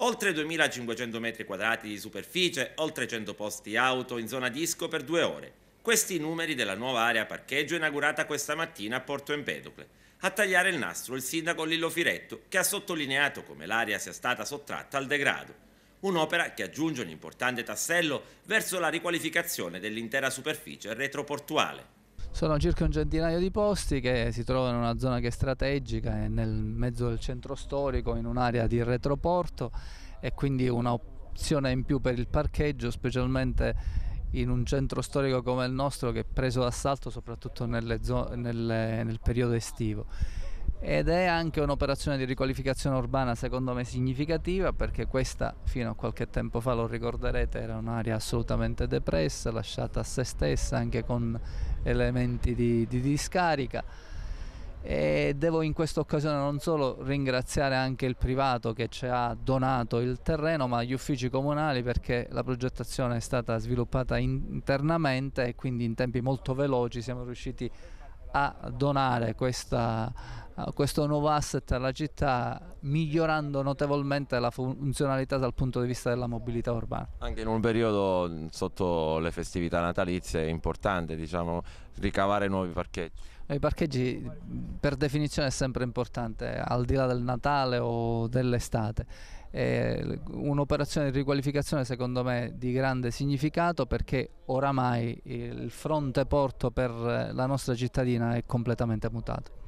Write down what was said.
oltre 2500 metri quadrati di superficie, oltre 100 posti auto in zona disco per due ore. Questi i numeri della nuova area parcheggio inaugurata questa mattina a Porto Empedocle. A tagliare il nastro il sindaco Lillo Firetto, che ha sottolineato come l'area sia stata sottratta al degrado. Un'opera che aggiunge un importante tassello verso la riqualificazione dell'intera superficie retroportuale. Sono circa un centinaio di posti che si trovano in una zona che è strategica, è nel mezzo del centro storico, in un'area di retroporto e quindi un'opzione in più per il parcheggio, specialmente in un centro storico come il nostro che è preso d'assalto soprattutto nelle, nelle, nel periodo estivo ed è anche un'operazione di riqualificazione urbana secondo me significativa perché questa fino a qualche tempo fa lo ricorderete era un'area assolutamente depressa lasciata a se stessa anche con elementi di, di discarica e devo in questa occasione non solo ringraziare anche il privato che ci ha donato il terreno ma gli uffici comunali perché la progettazione è stata sviluppata internamente e quindi in tempi molto veloci siamo riusciti a donare questa Ah, questo nuovo asset alla città migliorando notevolmente la funzionalità dal punto di vista della mobilità urbana. Anche in un periodo sotto le festività natalizie è importante diciamo, ricavare nuovi parcheggi. I parcheggi per definizione è sempre importante, al di là del Natale o dell'estate. un'operazione di riqualificazione secondo me di grande significato perché oramai il fronte porto per la nostra cittadina è completamente mutato.